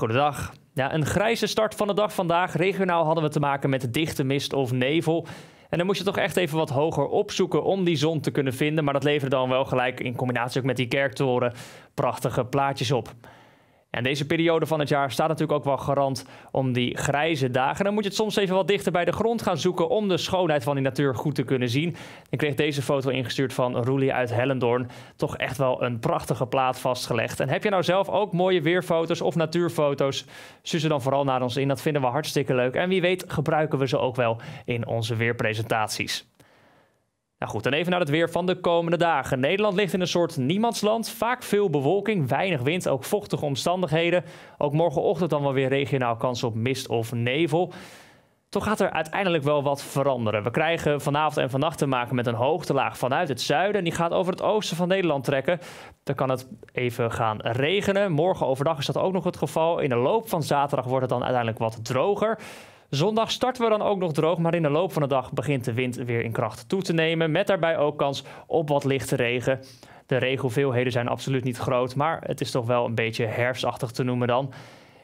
Goedendag. Ja, een grijze start van de dag vandaag. Regionaal hadden we te maken met dichte mist of nevel. En dan moest je toch echt even wat hoger opzoeken om die zon te kunnen vinden. Maar dat leverde dan wel gelijk in combinatie ook met die kerktoren prachtige plaatjes op. En deze periode van het jaar staat natuurlijk ook wel garant om die grijze dagen. Dan moet je het soms even wat dichter bij de grond gaan zoeken om de schoonheid van die natuur goed te kunnen zien. Ik kreeg deze foto ingestuurd van Roelie uit Hellendoorn. Toch echt wel een prachtige plaat vastgelegd. En heb je nou zelf ook mooie weerfoto's of natuurfoto's? Stuur ze dan vooral naar ons in. Dat vinden we hartstikke leuk. En wie weet gebruiken we ze ook wel in onze weerpresentaties. Nou goed, dan even naar het weer van de komende dagen. Nederland ligt in een soort niemandsland. Vaak veel bewolking, weinig wind, ook vochtige omstandigheden. Ook morgenochtend dan wel weer regionaal kans op mist of nevel. Toch gaat er uiteindelijk wel wat veranderen. We krijgen vanavond en vannacht te maken met een hoogtelaag vanuit het zuiden. Die gaat over het oosten van Nederland trekken. Dan kan het even gaan regenen. Morgen overdag is dat ook nog het geval. In de loop van zaterdag wordt het dan uiteindelijk wat droger. Zondag starten we dan ook nog droog, maar in de loop van de dag begint de wind weer in kracht toe te nemen. Met daarbij ook kans op wat lichte regen. De regenhoeveelheden zijn absoluut niet groot, maar het is toch wel een beetje herfstachtig te noemen dan.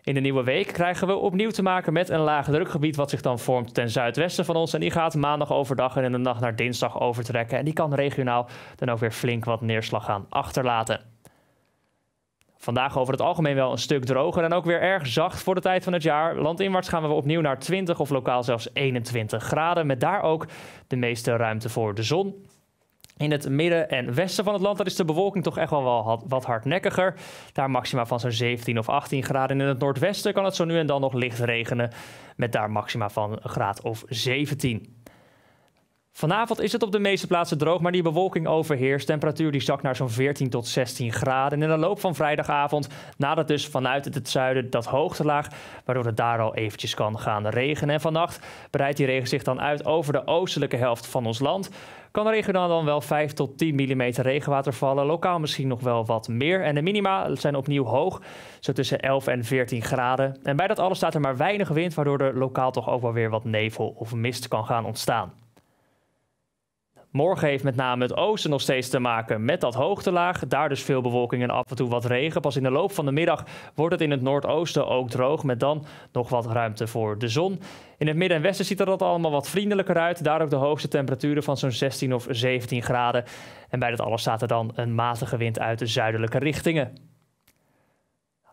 In de nieuwe week krijgen we opnieuw te maken met een laag drukgebied wat zich dan vormt ten zuidwesten van ons. En die gaat maandag overdag en in de nacht naar dinsdag overtrekken. En die kan regionaal dan ook weer flink wat neerslag gaan achterlaten. Vandaag over het algemeen wel een stuk droger en ook weer erg zacht voor de tijd van het jaar. Landinwaarts gaan we opnieuw naar 20 of lokaal zelfs 21 graden, met daar ook de meeste ruimte voor de zon. In het midden en westen van het land is de bewolking toch echt wel, wat hardnekkiger. Daar maxima van zo'n 17 of 18 graden. in het noordwesten kan het zo nu en dan nog licht regenen. Met daar maxima van een graad of 17. Vanavond is het op de meeste plaatsen droog, maar die bewolking overheerst. Temperatuur die zakt naar zo'n 14 tot 16 graden. En in de loop van vrijdagavond nadert dus vanuit het zuiden dat hoogtelaag, waardoor het daar al eventjes kan gaan regenen. En vannacht breidt die regen zich dan uit over de oostelijke helft van ons land. Kan regionaal dan wel 5 tot 10 mm regenwater vallen, lokaal misschien nog wel wat meer. En de minima zijn opnieuw hoog, zo tussen 11 en 14 graden. En bij dat alles staat er maar weinig wind, waardoor er lokaal toch ook wel weer wat nevel of mist kan gaan ontstaan. Morgen heeft met name het oosten nog steeds te maken met dat hoogtelaag. Daar dus veel bewolking en af en toe wat regen. Pas in de loop van de middag wordt het in het noordoosten ook droog. Met dan nog wat ruimte voor de zon. In het midden en westen ziet er dat allemaal wat vriendelijker uit. Daar ook de hoogste temperaturen van zo'n 16 of 17 graden. En bij dat alles staat er dan een matige wind uit de zuidelijke richtingen.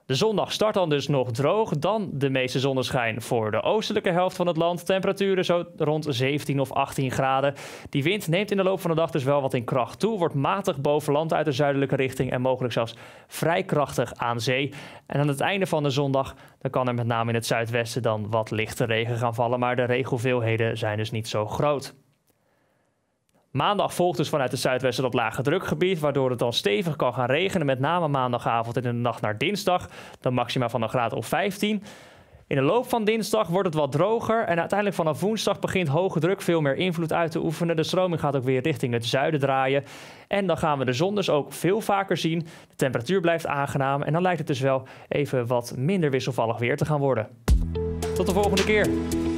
De zondag start dan dus nog droog, dan de meeste zonneschijn voor de oostelijke helft van het land. Temperaturen zo rond 17 of 18 graden. Die wind neemt in de loop van de dag dus wel wat in kracht toe, wordt matig boven land uit de zuidelijke richting en mogelijk zelfs vrij krachtig aan zee. En aan het einde van de zondag dan kan er met name in het zuidwesten dan wat lichte regen gaan vallen, maar de regenhoeveelheden zijn dus niet zo groot. Maandag volgt dus vanuit het zuidwesten dat lage drukgebied, waardoor het dan stevig kan gaan regenen, met name maandagavond en in de nacht naar dinsdag, dan maxima van een graad of 15. In de loop van dinsdag wordt het wat droger en uiteindelijk vanaf woensdag begint hoge druk veel meer invloed uit te oefenen. De stroming gaat ook weer richting het zuiden draaien en dan gaan we de zon dus ook veel vaker zien. De temperatuur blijft aangenaam en dan lijkt het dus wel even wat minder wisselvallig weer te gaan worden. Tot de volgende keer.